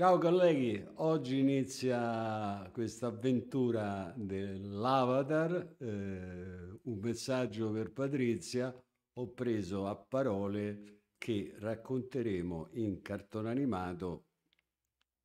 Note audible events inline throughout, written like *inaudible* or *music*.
Ciao colleghi, oggi inizia questa avventura dell'avatar, eh, un messaggio per Patrizia, ho preso a parole che racconteremo in cartone animato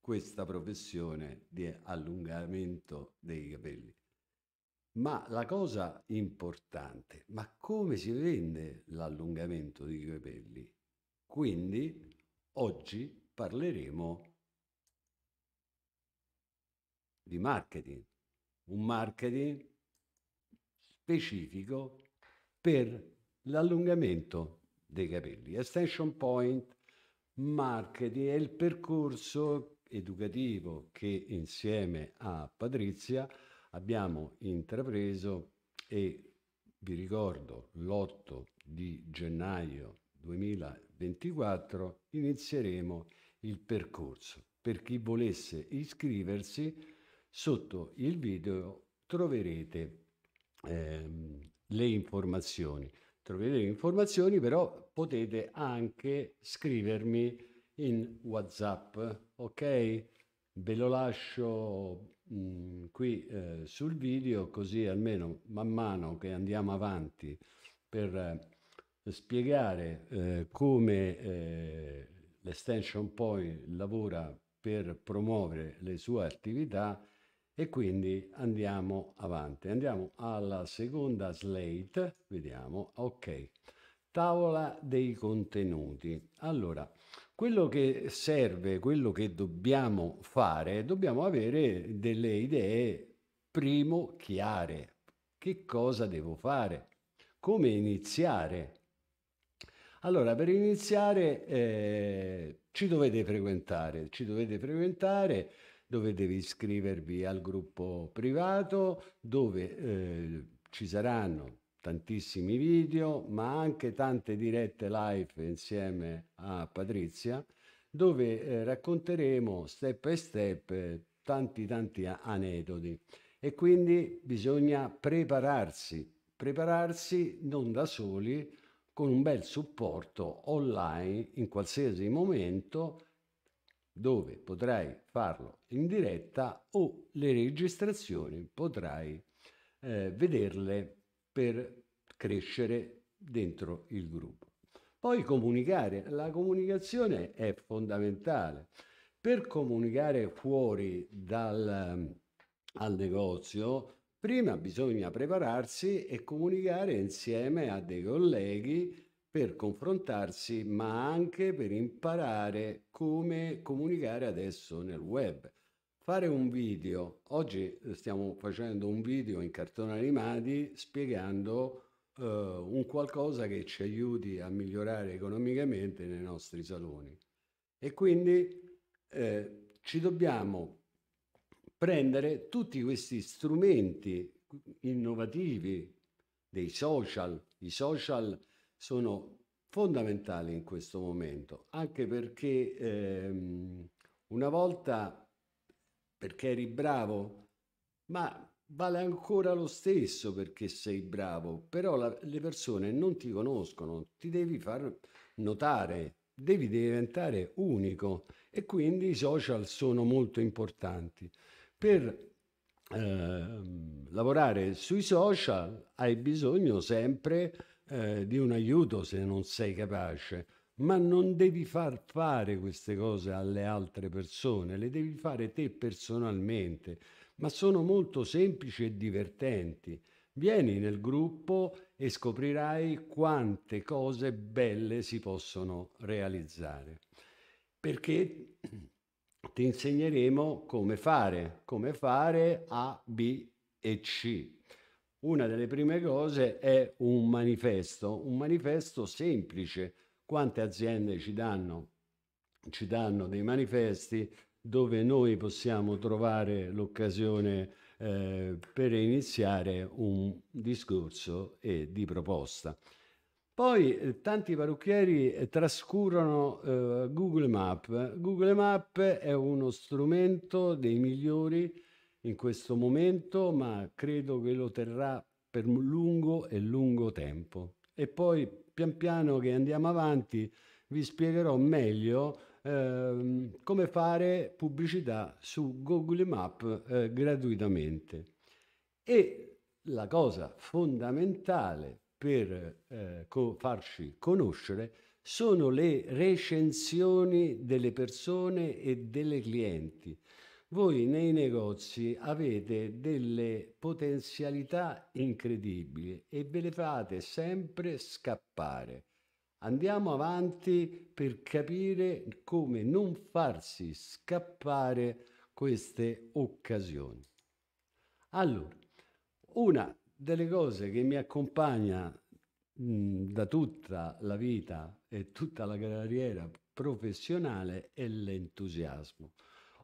questa professione di allungamento dei capelli. Ma la cosa importante, ma come si vende l'allungamento dei capelli? Quindi oggi parleremo di di marketing, un marketing specifico per l'allungamento dei capelli. Extension Point Marketing è il percorso educativo che insieme a Patrizia abbiamo intrapreso e vi ricordo l'8 di gennaio 2024 inizieremo il percorso. Per chi volesse iscriversi Sotto il video troverete ehm, le informazioni. Troverete le informazioni, però potete anche scrivermi in WhatsApp, ok? Ve lo lascio mh, mm, qui eh, sul video così almeno man mano che andiamo avanti per eh, spiegare eh, come eh, l'extension point lavora per promuovere le sue attività e quindi andiamo avanti, andiamo alla seconda slate, vediamo, ok, tavola dei contenuti. Allora, quello che serve, quello che dobbiamo fare, dobbiamo avere delle idee, primo, chiare. Che cosa devo fare? Come iniziare? Allora, per iniziare eh, ci dovete frequentare, ci dovete frequentare dove devi iscrivervi al gruppo privato, dove eh, ci saranno tantissimi video, ma anche tante dirette live insieme a Patrizia, dove eh, racconteremo step by step tanti tanti aneddoti e quindi bisogna prepararsi, prepararsi non da soli, con un bel supporto online in qualsiasi momento dove potrai farlo in diretta o le registrazioni potrai eh, vederle per crescere dentro il gruppo. Poi comunicare, la comunicazione è fondamentale. Per comunicare fuori dal negozio, prima bisogna prepararsi e comunicare insieme a dei colleghi per confrontarsi, ma anche per imparare come comunicare adesso nel web. Fare un video, oggi eh, stiamo facendo un video in cartoni animati spiegando eh, un qualcosa che ci aiuti a migliorare economicamente nei nostri saloni. E quindi eh, ci dobbiamo prendere tutti questi strumenti innovativi dei social. I social sono fondamentale in questo momento, anche perché ehm, una volta, perché eri bravo, ma vale ancora lo stesso perché sei bravo, però la, le persone non ti conoscono, ti devi far notare, devi diventare unico e quindi i social sono molto importanti. Per eh, lavorare sui social hai bisogno sempre eh, di un aiuto se non sei capace, ma non devi far fare queste cose alle altre persone, le devi fare te personalmente, ma sono molto semplici e divertenti. Vieni nel gruppo e scoprirai quante cose belle si possono realizzare, perché *clears throat* ti insegneremo come fare, come fare A, B e C una delle prime cose è un manifesto, un manifesto semplice. Quante aziende ci danno? Ci danno dei manifesti dove noi possiamo trovare l'occasione eh, per iniziare un discorso e di proposta. Poi eh, tanti parrucchieri eh, trascurano eh, Google Map. Google Map è uno strumento dei migliori in questo momento, ma credo che lo terrà per lungo e lungo tempo. E poi pian piano che andiamo avanti vi spiegherò meglio eh, come fare pubblicità su Google Map eh, gratuitamente. E la cosa fondamentale per eh, co- farci conoscere sono le recensioni delle persone e delle clienti voi nei negozi avete delle potenzialità incredibili e ve le fate sempre scappare. Andiamo avanti per capire come non farsi scappare queste occasioni. Allora, una delle cose che mi accompagna mh, da tutta la vita e tutta la carriera professionale è l'entusiasmo.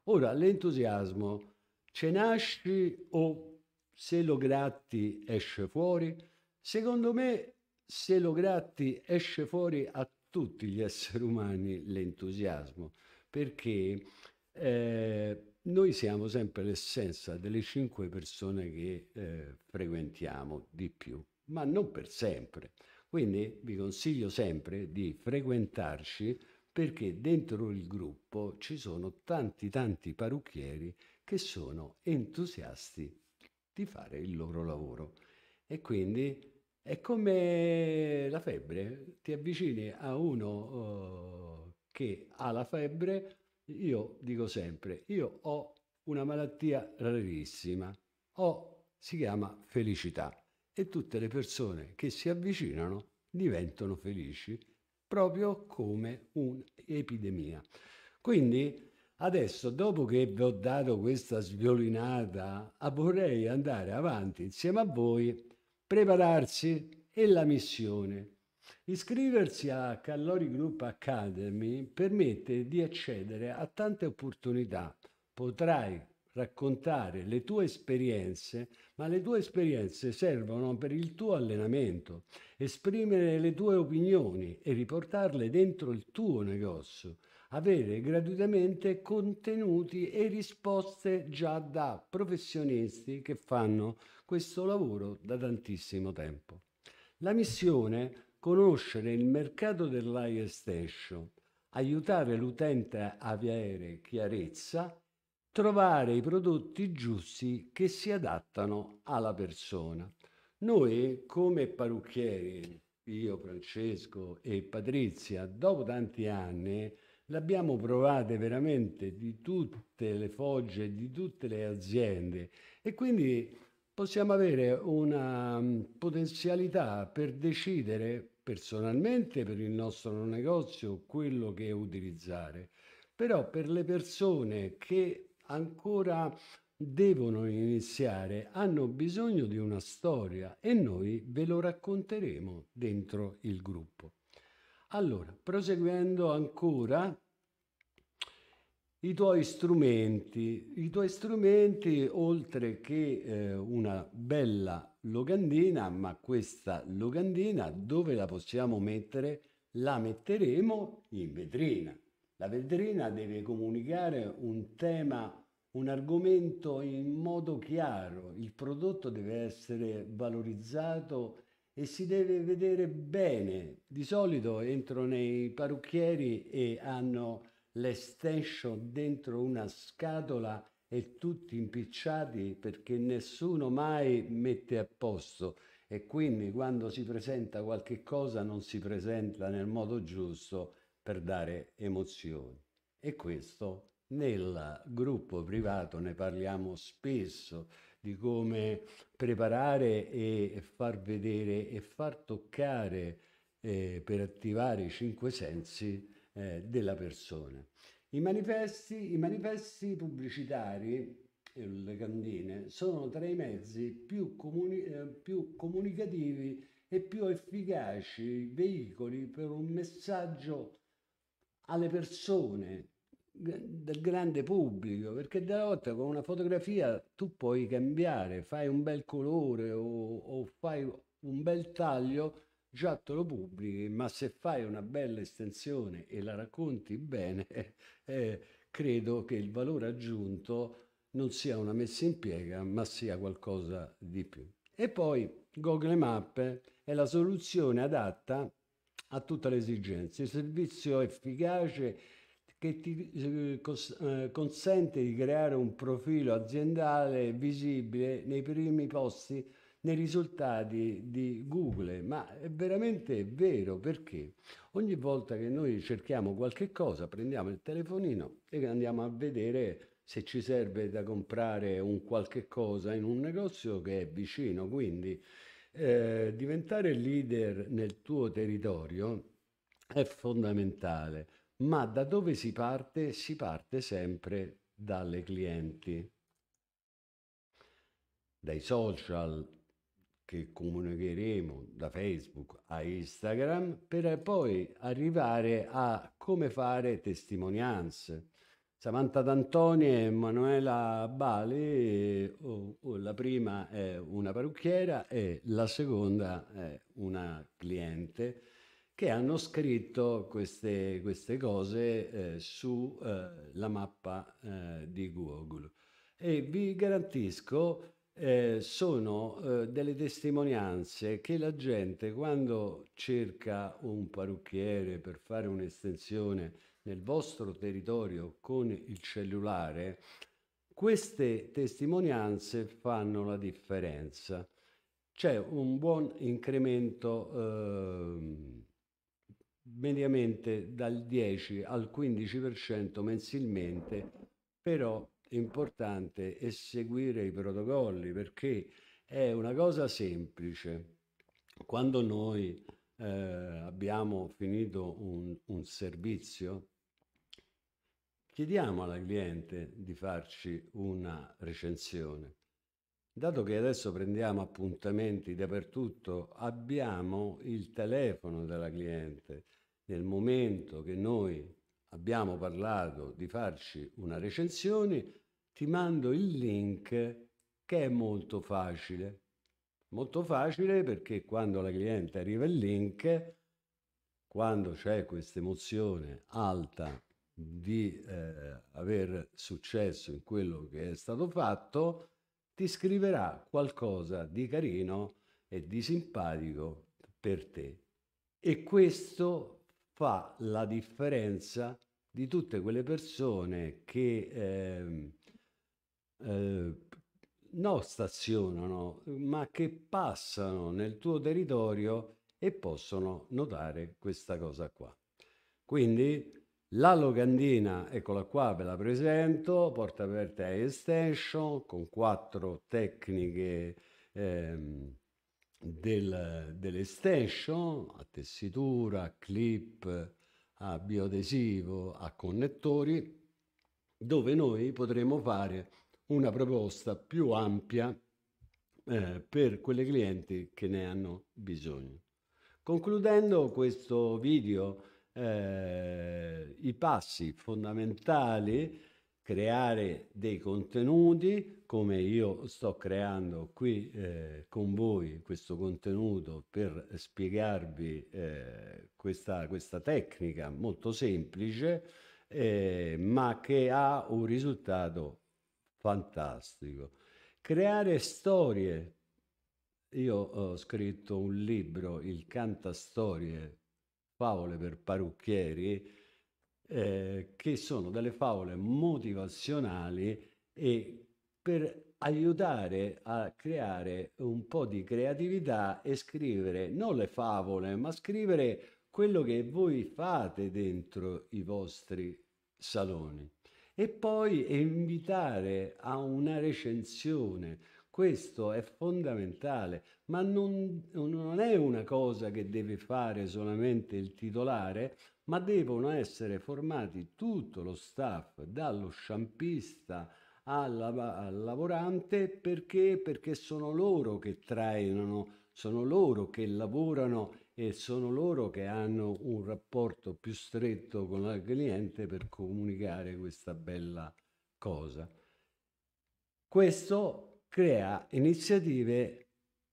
Ora, l'entusiasmo ce nasci o se lo gratti esce fuori? Secondo me, se lo gratti esce fuori a tutti gli esseri umani l'entusiasmo, perché eh, noi siamo sempre l'essenza delle cinque persone che eh, frequentiamo di più, ma non per sempre. Quindi vi consiglio sempre di frequentarci perché dentro il gruppo ci sono tanti tanti parrucchieri che sono entusiasti di fare il loro lavoro e quindi è come la febbre, ti avvicini a uno uh, che ha la febbre, io dico sempre, io ho una malattia rarissima, ho, si chiama felicità e tutte le persone che si avvicinano diventano felici proprio come un'epidemia. Quindi adesso, dopo che vi ho dato questa sviolinata, ah, vorrei andare avanti insieme a voi, prepararsi e la missione. Iscriversi a Callori Group Academy permette di accedere a tante opportunità. Potrai raccontare le tue esperienze, ma le tue esperienze servono per il tuo allenamento, esprimere le tue opinioni e riportarle dentro il tuo negozio, avere gratuitamente contenuti e risposte già da professionisti che fanno questo lavoro da tantissimo tempo. La missione è conoscere il mercato dell'air station, aiutare l'utente a avere chiarezza trovare i prodotti giusti che si adattano alla persona. Noi come parrucchieri, io, Francesco e Patrizia, dopo tanti anni, l'abbiamo provate veramente di tutte le fogge, di tutte le aziende e quindi possiamo avere una mm, potenzialità per decidere personalmente per il nostro negozio quello che utilizzare. Però per le persone che ancora devono iniziare, hanno bisogno di una storia e noi ve lo racconteremo dentro il gruppo. Allora, proseguendo ancora, i tuoi strumenti, i tuoi strumenti oltre che eh, una bella locandina, ma questa locandina dove la possiamo mettere? La metteremo in vetrina. La vetrina deve comunicare un tema un argomento in modo chiaro, il prodotto deve essere valorizzato e si deve vedere bene. Di solito entro nei parrucchieri e hanno l'extension dentro una scatola e tutti impicciati perché nessuno mai mette a posto e quindi quando si presenta qualche cosa non si presenta nel modo giusto per dare emozioni. E questo nel gruppo privato ne parliamo spesso di come preparare e far vedere e far toccare eh, per attivare i cinque sensi eh, della persona. I manifesti, I manifesti pubblicitari, eh, le candine, sono tra i mezzi più, comuni, eh, più comunicativi e più efficaci veicoli per un messaggio alle persone del grande pubblico perché della volta con una fotografia tu puoi cambiare fai un bel colore o, o fai un bel taglio già te lo pubblichi ma se fai una bella estensione e la racconti bene *laughs* eh, credo che il valore aggiunto non sia una messa in piega ma sia qualcosa di più e poi Google Maps è la soluzione adatta a tutte le esigenze il servizio efficace che ti eh, eh, consente di creare un profilo aziendale visibile nei primi posti nei risultati di Google, ma è veramente vero perché ogni volta che noi cerchiamo qualche cosa prendiamo il telefonino e andiamo a vedere se ci serve da comprare un qualche cosa in un negozio che è vicino, quindi eh, diventare leader nel tuo territorio è fondamentale ma da dove si parte? Si parte sempre dalle clienti, dai social che comunicheremo da Facebook a Instagram per poi arrivare a come fare testimonianze. Samantha D'Antoni e Emanuela Bali, oh, oh, la prima è una parrucchiera e la seconda è una cliente che hanno scritto queste, queste cose eh, sulla eh, mappa eh, di Google. E vi garantisco, eh, sono delle testimonianze che la gente quando cerca un parrucchiere per fare un'estensione nel vostro territorio con il cellulare, queste testimonianze fanno la differenza. C'è un buon incremento eh, mediamente dal 10 al 15% mensilmente, però è importante eseguire i protocolli perché è una cosa semplice. Quando noi eh, abbiamo finito un, un servizio, chiediamo alla cliente di farci una recensione Dato che adesso prendiamo appuntamenti dappertutto, abbiamo il telefono della cliente. Nel momento che noi abbiamo parlato di farci una recensione, ti mando il link che è molto facile. Molto facile perché quando la cliente arriva il link, quando c'è questa emozione alta di eh, aver successo in quello che è stato fatto, ti scriverà qualcosa di carino e di simpatico per te. E questo fa la differenza di tutte quelle persone che ehm, eh, eh, non stazionano, ma che passano nel tuo territorio e possono notare questa cosa qua. Quindi la locandina, eccola qua, ve la presento, porta aperta e extension con quattro tecniche ehm, del, dell'extension, a tessitura, a clip, a bioadesivo, a connettori, dove noi potremo fare una proposta più ampia eh, per quelle clienti che ne hanno bisogno. Concludendo questo video, eh, i passi fondamentali, creare dei contenuti, come io sto creando qui eh, con voi questo contenuto per spiegarvi eh, questa, questa, tecnica molto semplice, eh, ma che ha un risultato fantastico. Creare storie. Io ho scritto un libro, il Canta Storie, favole per parrucchieri, eh, che sono delle favole motivazionali e per aiutare a creare un po' di creatività e scrivere non le favole, ma scrivere quello che voi fate dentro i vostri saloni e poi invitare a una recensione. Questo è fondamentale ma non, non è una cosa che deve fare solamente il titolare, ma devono essere formati tutto lo staff, dallo sciampista al, lavorante perché? perché sono loro che trainano, sono loro che lavorano e sono loro che hanno un rapporto più stretto con il cliente per comunicare questa bella cosa. Questo crea iniziative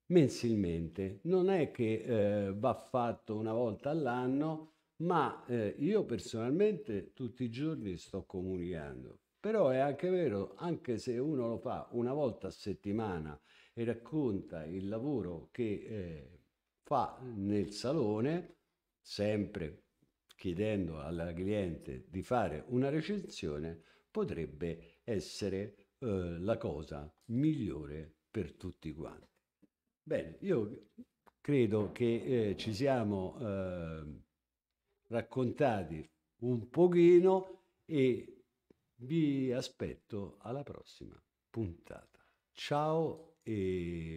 mensilmente. Non è che eh, va fatto una volta all'anno, ma eh, io personalmente tutti i giorni sto comunicando. Però è anche vero, anche se uno lo fa una volta a settimana e racconta il lavoro che eh, fa nel salone, sempre chiedendo alla cliente di fare una recensione, potrebbe essere eh, la cosa migliore per tutti quanti. Bene, io credo che eh, ci siamo eh, raccontati un pochino e vi aspetto alla prossima puntata. Ciao e...